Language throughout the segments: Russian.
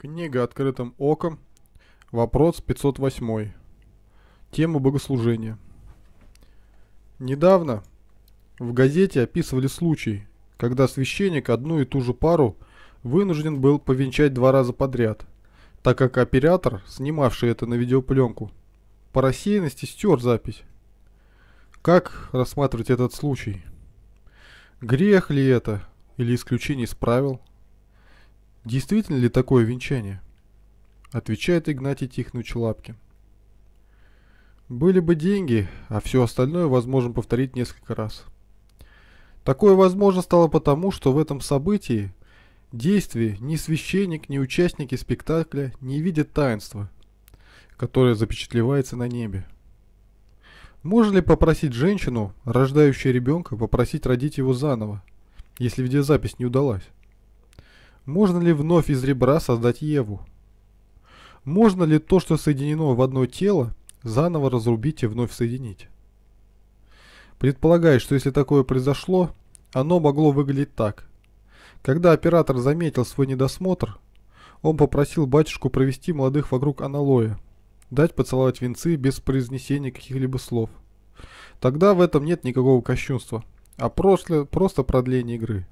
Книга «Открытым оком». Вопрос 508. Тема богослужения. Недавно в газете описывали случай, когда священник одну и ту же пару вынужден был повенчать два раза подряд, так как оператор, снимавший это на видеопленку, по рассеянности стер запись. Как рассматривать этот случай? Грех ли это или исключение из правил? Действительно ли такое венчание? Отвечает Игнатий Тихонович Лапкин. Были бы деньги, а все остальное возможно повторить несколько раз. Такое возможно стало потому, что в этом событии, действии, ни священник, ни участники спектакля не видят таинства, которое запечатлевается на небе. Можно ли попросить женщину, рождающую ребенка, попросить родить его заново, если видеозапись не удалась? Можно ли вновь из ребра создать Еву? Можно ли то, что соединено в одно тело, заново разрубить и вновь соединить? Предполагаю, что если такое произошло, оно могло выглядеть так. Когда оператор заметил свой недосмотр, он попросил батюшку провести молодых вокруг аналоя, дать поцеловать венцы без произнесения каких-либо слов. Тогда в этом нет никакого кощунства, а просто, продление игры.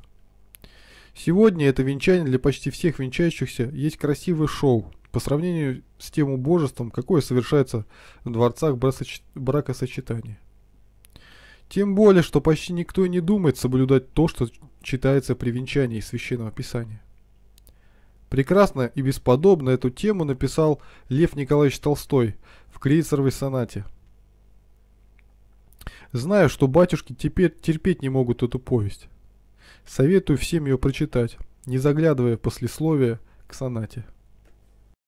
Сегодня это венчание для почти всех венчающихся есть красивый шоу, по сравнению с тем убожеством, какое совершается в дворцах бракосочетания. Тем более, что почти никто не думает соблюдать то, что читается при венчании Священного Писания. Прекрасно и бесподобно эту тему написал Лев Николаевич Толстой в Крейцеровой сонате. Знаю, что батюшки теперь терпеть не могут эту повесть. Советую всем ее прочитать, не заглядывая в послесловие к сонате.